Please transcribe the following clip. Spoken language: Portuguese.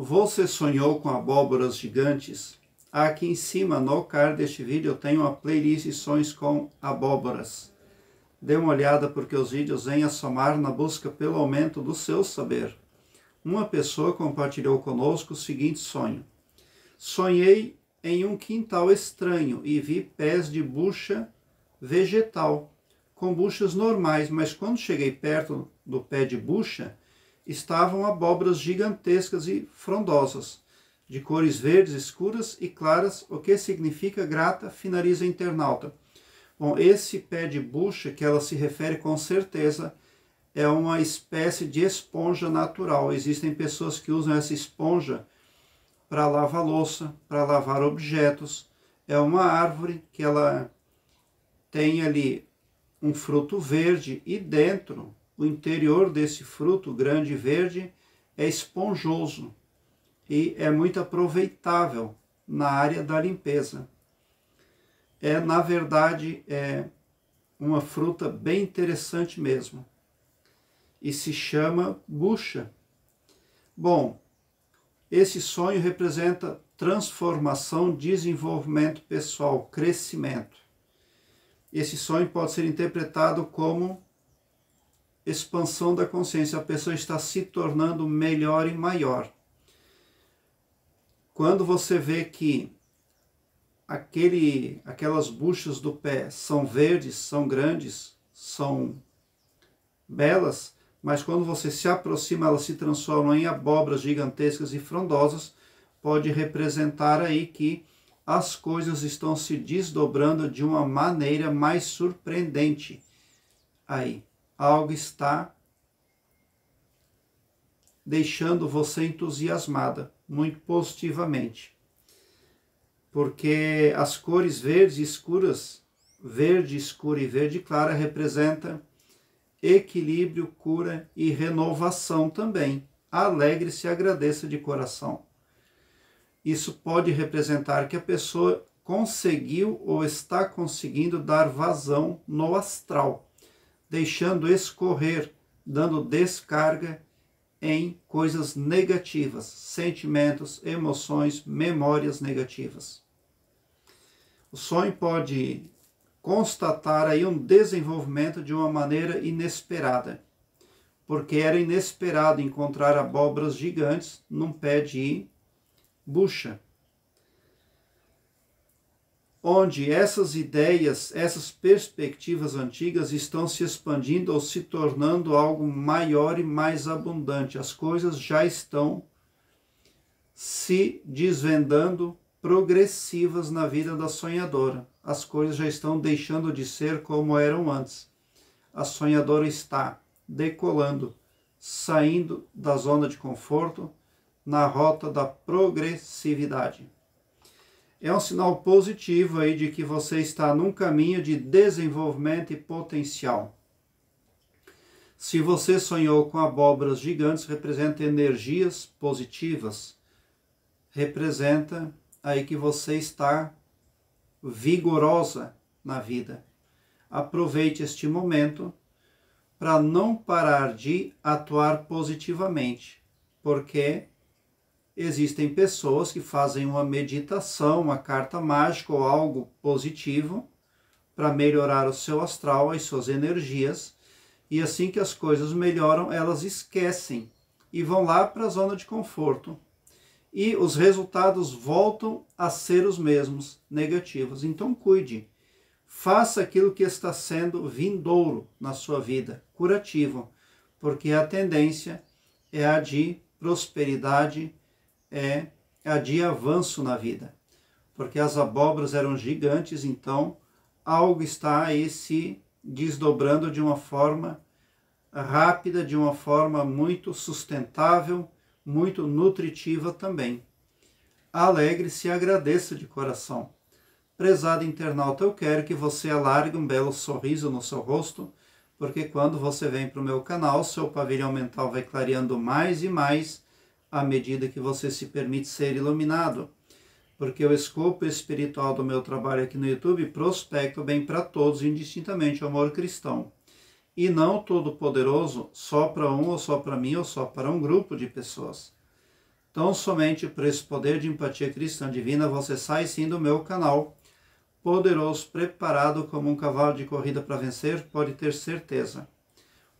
Você sonhou com abóboras gigantes? Aqui em cima, no card deste vídeo, eu tenho uma playlist de Sonhos com Abóboras. Dê uma olhada porque os vídeos vêm a somar na busca pelo aumento do seu saber. Uma pessoa compartilhou conosco o seguinte sonho. Sonhei em um quintal estranho e vi pés de bucha vegetal, com buchas normais, mas quando cheguei perto do pé de bucha, estavam abóboras gigantescas e frondosas, de cores verdes escuras e claras, o que significa grata, finaliza a internauta. Bom, esse pé de bucha que ela se refere com certeza é uma espécie de esponja natural. Existem pessoas que usam essa esponja para lavar louça, para lavar objetos. É uma árvore que ela tem ali um fruto verde e dentro o interior desse fruto grande e verde é esponjoso e é muito aproveitável na área da limpeza. É, na verdade, é uma fruta bem interessante mesmo. E se chama bucha. Bom, esse sonho representa transformação, desenvolvimento pessoal, crescimento. Esse sonho pode ser interpretado como expansão da consciência. A pessoa está se tornando melhor e maior. Quando você vê que aquele, aquelas buchas do pé são verdes, são grandes, são belas, mas quando você se aproxima, elas se transformam em abobras gigantescas e frondosas, pode representar aí que as coisas estão se desdobrando de uma maneira mais surpreendente aí algo está deixando você entusiasmada muito positivamente. Porque as cores verdes escuras, verde escura e verde clara representa equilíbrio, cura e renovação também. Alegre-se e agradeça de coração. Isso pode representar que a pessoa conseguiu ou está conseguindo dar vazão no astral deixando escorrer, dando descarga em coisas negativas, sentimentos, emoções, memórias negativas. O sonho pode constatar aí um desenvolvimento de uma maneira inesperada, porque era inesperado encontrar abobras gigantes num pé de bucha onde essas ideias, essas perspectivas antigas estão se expandindo ou se tornando algo maior e mais abundante. As coisas já estão se desvendando progressivas na vida da sonhadora. As coisas já estão deixando de ser como eram antes. A sonhadora está decolando, saindo da zona de conforto na rota da progressividade é um sinal positivo aí de que você está num caminho de desenvolvimento e potencial. Se você sonhou com abóboras gigantes, representa energias positivas, representa aí que você está vigorosa na vida. Aproveite este momento para não parar de atuar positivamente, porque existem pessoas que fazem uma meditação, uma carta mágica ou algo positivo para melhorar o seu astral, as suas energias. E assim que as coisas melhoram, elas esquecem e vão lá para a zona de conforto. E os resultados voltam a ser os mesmos, negativos. Então cuide. Faça aquilo que está sendo vindouro na sua vida, curativo, porque a tendência é a de prosperidade, é a de avanço na vida. Porque as abóboras eram gigantes, então algo está aí se desdobrando de uma forma rápida, de uma forma muito sustentável, muito nutritiva também. Alegre-se e agradeça de coração. Prezado internauta, eu quero que você alargue um belo sorriso no seu rosto, porque quando você vem para o meu canal, seu pavilhão mental vai clareando mais e mais à medida que você se permite ser iluminado. Porque o escopo espiritual do meu trabalho aqui no YouTube prospecta o bem para todos, indistintamente, o amor cristão. E não todo poderoso só para um, ou só para mim, ou só para um grupo de pessoas. Tão somente por esse poder de empatia cristã divina, você sai sim do meu canal. Poderoso, preparado como um cavalo de corrida para vencer, pode ter certeza.